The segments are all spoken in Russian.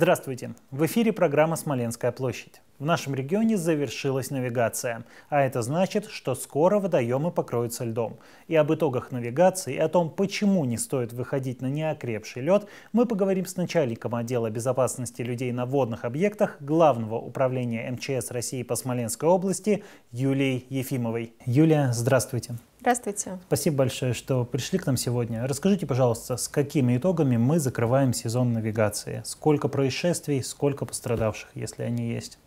Здравствуйте! В эфире программа «Смоленская площадь». В нашем регионе завершилась навигация, а это значит, что скоро водоемы покроются льдом. И об итогах навигации и о том, почему не стоит выходить на неокрепший лед, мы поговорим с начальником отдела безопасности людей на водных объектах Главного управления МЧС России по Смоленской области Юлией Ефимовой. Юлия, здравствуйте! Здравствуйте. Спасибо большое, что пришли к нам сегодня. Расскажите, пожалуйста, с какими итогами мы закрываем сезон навигации? Сколько происшествий, сколько пострадавших, если они есть?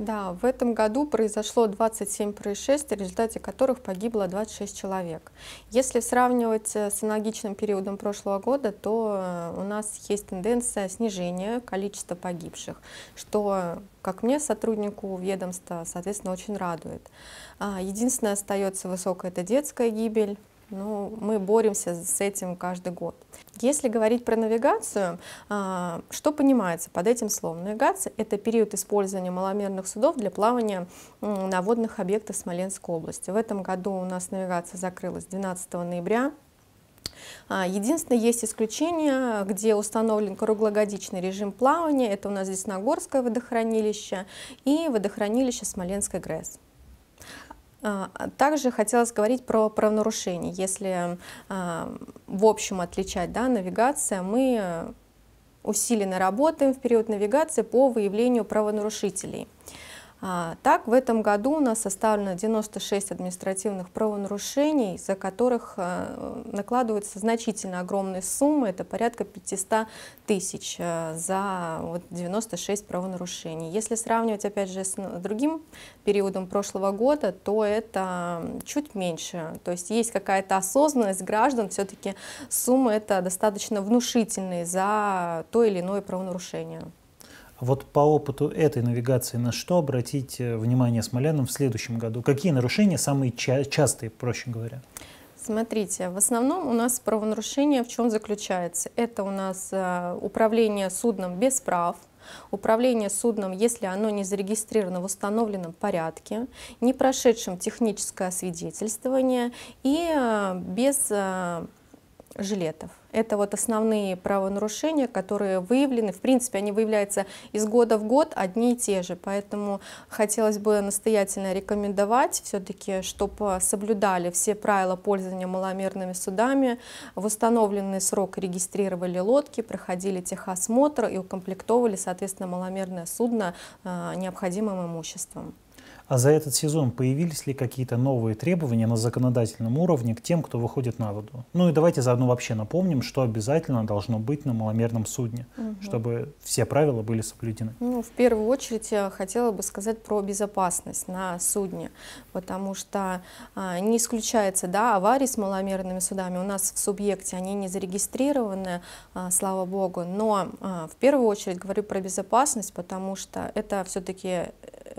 Да, в этом году произошло 27 происшествий, в результате которых погибло 26 человек. Если сравнивать э, с аналогичным периодом прошлого года, то э, у нас есть тенденция снижения количества погибших, что, как мне, сотруднику ведомства, соответственно, очень радует. А, Единственное остается высокая это детская гибель, ну, мы боремся с этим каждый год. Если говорить про навигацию, а, что понимается под этим словом? Навигация — это период использования маломерных судов для плавания на водных объектах Смоленской области. В этом году у нас навигация закрылась 12 ноября. А, единственное, есть исключение, где установлен круглогодичный режим плавания. Это у нас здесь Нагорское водохранилище и водохранилище Смоленской ГРЭС. А, а также хотелось говорить про правонарушение. Если а, в общем отличать да, навигация, мы усиленно работаем в период навигации по выявлению правонарушителей. А, так, в этом году у нас составлено 96 административных правонарушений, за которых э, накладываются значительно огромные суммы, это порядка 500 тысяч э, за 96 правонарушений. Если сравнивать, опять же, с ну, другим периодом прошлого года, то это чуть меньше. То есть есть какая-то осознанность граждан, все-таки суммы это достаточно внушительные за то или иное правонарушение. Вот по опыту этой навигации на что обратить э, внимание смолянам в следующем году? Какие нарушения самые ча частые, проще говоря? Смотрите, в основном у нас правонарушение в чем заключается? Это у нас э, управление судном без прав, управление судном, если оно не зарегистрировано в установленном порядке, не прошедшим техническое освидетельствование и э, без жилетов. Это вот основные правонарушения, которые выявлены. В принципе, они выявляются из года в год одни и те же. Поэтому хотелось бы настоятельно рекомендовать все-таки, чтобы э, соблюдали все правила пользования маломерными судами, в установленный срок регистрировали лодки, проходили техосмотр и укомплектовали, соответственно, маломерное судно э, необходимым имуществом. А за этот сезон появились ли какие-то новые требования на законодательном уровне к тем, кто выходит на воду? Ну и давайте заодно вообще напомним, что обязательно должно быть на маломерном судне, угу. чтобы все правила были соблюдены. Ну, в первую очередь я э, хотела бы сказать про безопасность на судне, потому что а, не исключается да, аварий с маломерными судами. У нас в субъекте они не зарегистрированы, а, слава богу. Но а, в первую очередь говорю про безопасность, потому что это все-таки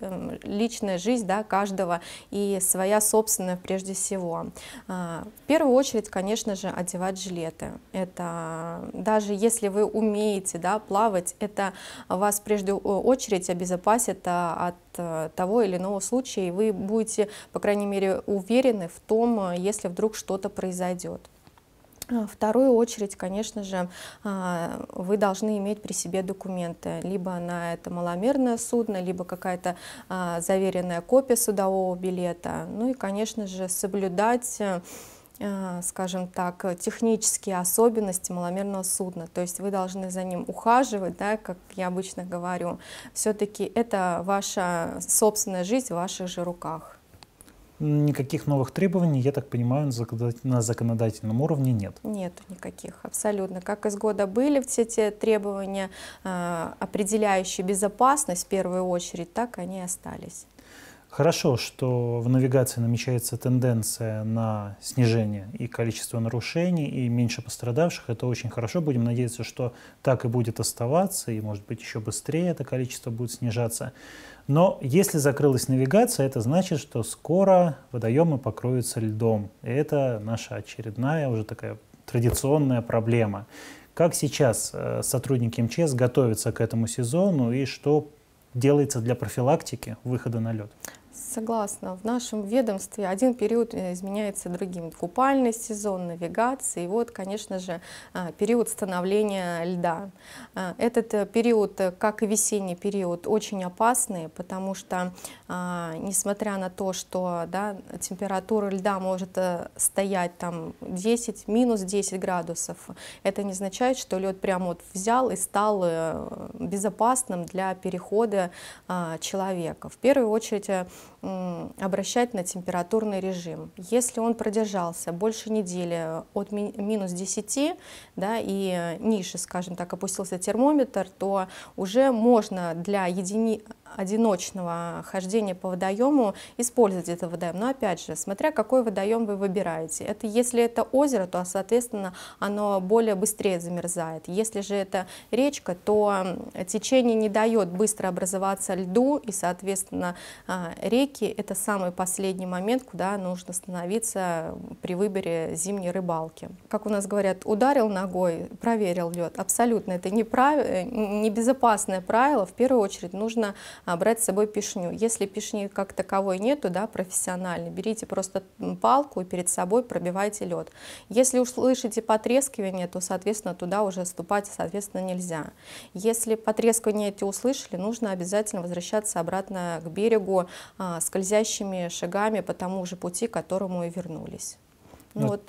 Эм, личная жизнь да, каждого и своя собственная прежде всего. А, в первую очередь, конечно же, одевать жилеты. Это даже если вы умеете да, плавать, это вас прежде очередь обезопасит а, от э, того или иного случая, и вы будете, по крайней мере, уверены в том, э, если вдруг что-то произойдет. Э, вторую очередь, конечно же, а, вы должны иметь при себе документы. Либо на это маломерное судно, либо какая-то а, заверенная копия судового билета. Ну и, конечно же, соблюдать э, э, скажем так, технические особенности маломерного судна. То есть вы должны за ним ухаживать, да, как я обычно говорю. Все-таки это ваша собственная жизнь в ваших же руках никаких новых требований, я так понимаю, на законодательном уровне нет? Нет никаких, абсолютно. Как из года были все те требования, а, определяющие безопасность в первую очередь, так они и остались. Хорошо, что в навигации намечается тенденция на снижение и количество нарушений, и меньше пострадавших. Это очень хорошо. Будем надеяться, что так и будет оставаться, и, может быть, еще быстрее это количество будет снижаться. Но если закрылась навигация, это значит, что скоро водоемы покроются льдом. И это наша очередная уже такая традиционная проблема. Как сейчас э, сотрудники МЧС готовятся к этому сезону и что делается для профилактики выхода на лед? Согласна. В нашем ведомстве один период э, изменяется другим. Купальный сезон, навигация и вот, конечно же, а, период становления льда. А, этот э, период, э, как и весенний период, очень опасный, потому что, а, несмотря на то, что да, температура льда может стоять там 10, минус 10 градусов, это не означает, что лед прямо вот взял и стал безопасным для перехода человека. В первую очередь обращать на температурный режим. Если он продержался больше недели от минус 10 да, и э, ниже, скажем так, опустился термометр, то уже можно для едини одиночного хождения по водоему использовать этот водоем. Но опять же, смотря какой водоем вы выбираете. Это если это озеро, то, соответственно, оно более быстрее замерзает. Если же это речка, то течение не дает быстро образоваться льду, и, соответственно, а, реки — это самый последний момент, куда нужно становиться при выборе зимней рыбалки. Как у нас говорят, ударил ногой, проверил лед. Абсолютно это неправ... Э, небезопасное правило. В первую очередь нужно а, брать с собой пешню. Если пешни как таковой нету, да, профессионально, берите просто палку и перед собой пробивайте лед. Если услышите потрескивание, то, соответственно, туда уже ступать, соответственно, нельзя. Если потрескивание эти услышали, нужно обязательно возвращаться обратно к берегу а, скользящими шагами по тому же пути, к которому и вернулись. Ну, вот.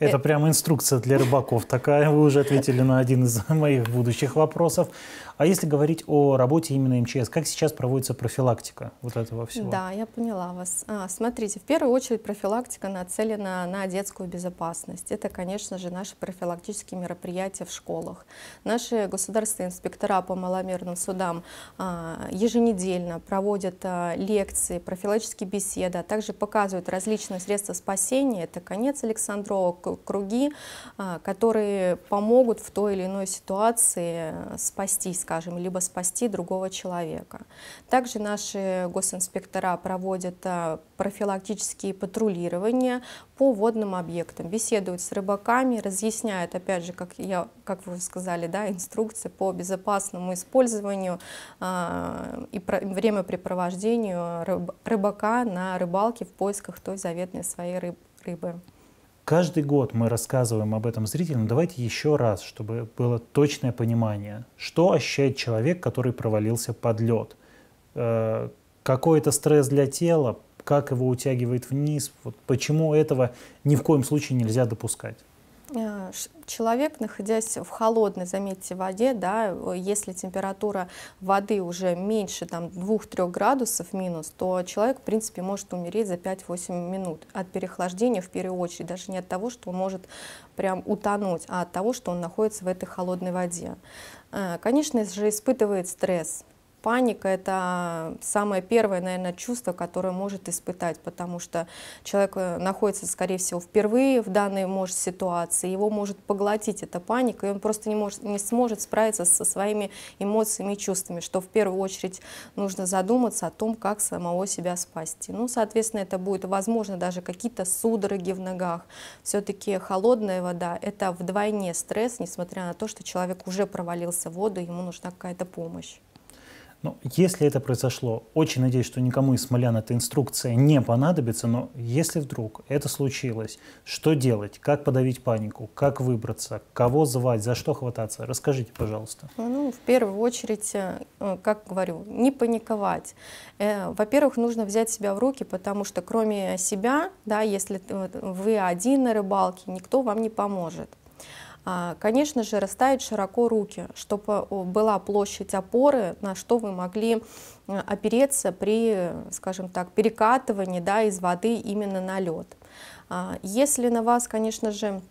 Это э, прям инструкция для рыбаков такая. Вы уже ответили на один из моих будущих вопросов. А если говорить о работе именно МЧС, как сейчас проводится профилактика вот этого всего? Да, я поняла вас. А, смотрите, в первую очередь профилактика нацелена на детскую безопасность. Это, конечно же, наши профилактические мероприятия в школах. Наши государственные инспектора по маломерным судам а, еженедельно проводят а, лекции, профилактические беседы, а также показывают различные средства спасения. Это конец Александрова, круги, а, которые помогут в той или иной ситуации э, спасти, скажем, либо спасти другого человека. Также наши госинспектора проводят а, профилактические патрулирования по водным объектам, беседуют с рыбаками, разъясняют, опять же, как, я, как вы сказали, да, инструкции по безопасному использованию а, и про, времяпрепровождению рыбака на рыбалке в поисках той заветной своей рыбы. Каждый год мы рассказываем об этом зрителям. Давайте еще раз, чтобы было точное понимание, что ощущает человек, который провалился под лед. Э, какой это стресс для тела, как его утягивает вниз, вот почему этого ни в коем случае нельзя допускать человек, находясь в холодной, заметьте, воде, да, если температура воды уже меньше там 2-3 градусов минус, то человек, в принципе, может умереть за 5-8 минут от переохлаждения в первую очередь, даже не от того, что он может прям утонуть, а от того, что он находится в этой холодной воде. Э, конечно же, испытывает стресс, Паника – это самое первое, наверное, чувство, которое может испытать, потому что человек э, находится, скорее всего, впервые в данной, может, ситуации, его может поглотить эта паника, и он просто не, может, не сможет справиться со своими эмоциями и чувствами, что в первую очередь нужно задуматься о том, как самого себя спасти. Ну, соответственно, это будет, возможно, даже какие-то судороги в ногах. Все-таки холодная вода – это вдвойне стресс, несмотря на то, что человек уже провалился в воду, ему нужна какая-то помощь. Ну, если это произошло, очень надеюсь, что никому из смолян эта инструкция не понадобится, но если вдруг это случилось, что делать, как подавить панику, как выбраться, кого звать, за что хвататься, расскажите, пожалуйста. Ну, ну в первую очередь, э, э, как говорю, не паниковать. Э, во-первых, нужно взять себя в руки, потому что кроме себя, да, если вы один на рыбалке, никто вам не поможет. А, конечно же, расставить широко руки, чтобы была площадь опоры, на что вы могли э, опереться при, скажем так, перекатывании да, из воды именно на лед. А, если на вас, конечно же,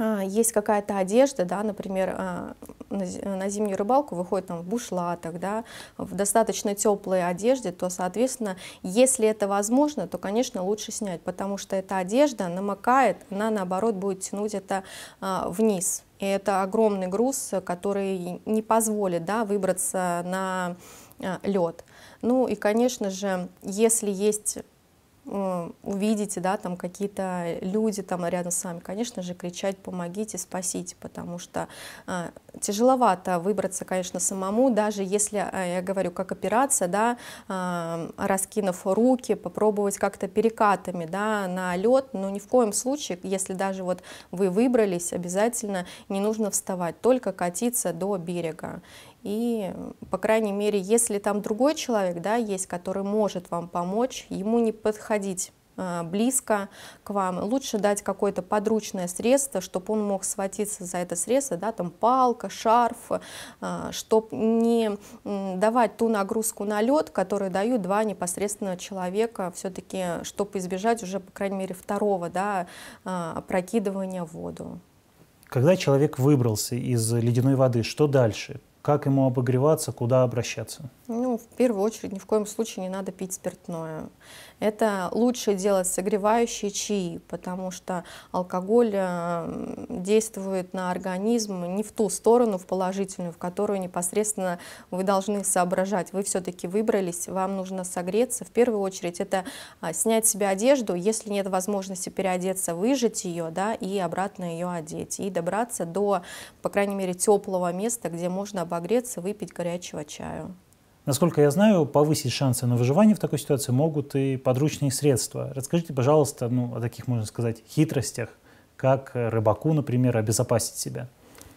а, есть какая-то одежда, да, например, а, на зимнюю рыбалку выходит там в бушлатах, да, в достаточно теплой одежде, то, соответственно, если это возможно, то, конечно, лучше снять, потому что эта одежда намокает, она, наоборот, будет тянуть это а, вниз. И это огромный груз, который не позволит да, выбраться на лед. Ну и, конечно же, если есть увидите, да, там какие-то люди там рядом с вами, конечно же, кричать «помогите, спасите», потому что э, тяжеловато выбраться, конечно, самому, даже если, а, я говорю, как операция, да, э, раскинув руки, попробовать как-то перекатами, да, на лед, но ни в коем случае, если даже вот вы выбрались, обязательно не нужно вставать, только катиться до берега. И, по крайней мере, если там другой человек да, есть, который может вам помочь, ему не подходить э, близко к вам. Лучше дать какое-то подручное средство, чтобы он мог схватиться за это средство, да, там палка, шарф, э, чтобы не давать ту нагрузку на лед, которую дают два непосредственно человека, все-таки, чтобы избежать уже, по крайней мере, второго да, э, прокидывания в воду. Когда человек выбрался из ледяной воды, что дальше? как ему обогреваться, куда обращаться. Ну, в первую очередь, ни в коем случае не надо пить спиртное. Это лучше делать согревающие чаи, потому что алкоголь э, действует на организм не в ту сторону, в положительную, в которую непосредственно вы должны соображать. Вы все-таки выбрались, вам нужно согреться. В первую очередь, это а, снять себе одежду, если нет возможности переодеться, выжать ее, да, и обратно ее одеть, и добраться до, по крайней мере, теплого места, где можно обогреться, выпить горячего чаю. Насколько я знаю, повысить шансы на выживание в такой ситуации могут и подручные средства. Расскажите, пожалуйста, ну, о таких, можно сказать, хитростях, как э, рыбаку, например, обезопасить себя.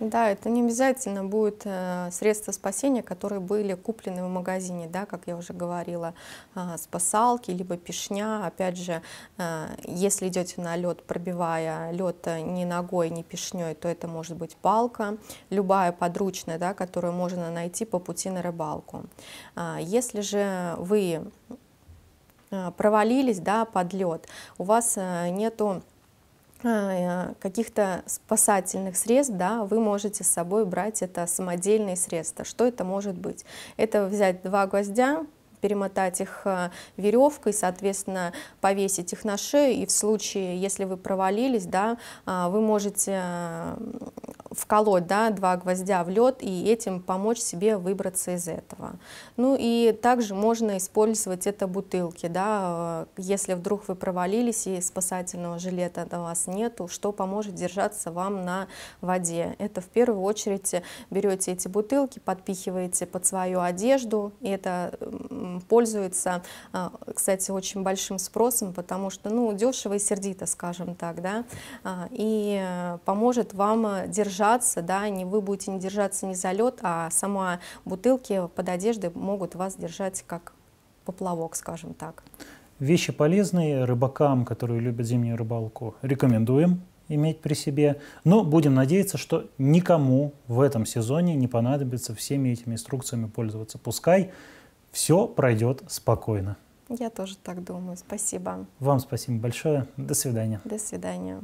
Да, это не обязательно будет э, средства спасения, которые были куплены в магазине, да, как я уже говорила, а, спасалки, либо пешня. Опять же, э, если идете на лед, пробивая лед э, не ногой, не пешней, то это может быть палка, любая подручная, да, которую можно найти по пути на рыбалку. А, если же вы э, провалились да, под лед, у вас нету Э, каких-то спасательных средств, да, вы можете с собой брать это самодельные средства. Что это может быть? Это взять два гвоздя, перемотать их э, веревкой, соответственно, повесить их на шею, и в случае, если вы провалились, да, э, вы можете вколоть да, два гвоздя в лед и этим помочь себе выбраться из этого. Ну и также можно использовать это бутылки, да, э, если вдруг вы провалились и спасательного жилета до вас нету, что поможет держаться вам на воде. Это в первую очередь берете эти бутылки, подпихиваете под свою одежду, и это пользуется, а, кстати, очень большим спросом, потому что, ну, дешево и сердито, скажем так, да, а, и э, поможет вам э, держаться, да, не вы будете не держаться не за лед, а сама бутылки под одеждой могут вас держать как поплавок, скажем так. Вещи полезные рыбакам, которые любят зимнюю рыбалку, рекомендуем иметь при себе. Но будем надеяться, что никому в этом сезоне не понадобится всеми этими инструкциями пользоваться. Пускай все пройдет спокойно. Я тоже так думаю. Спасибо. Вам спасибо большое. До свидания. До свидания.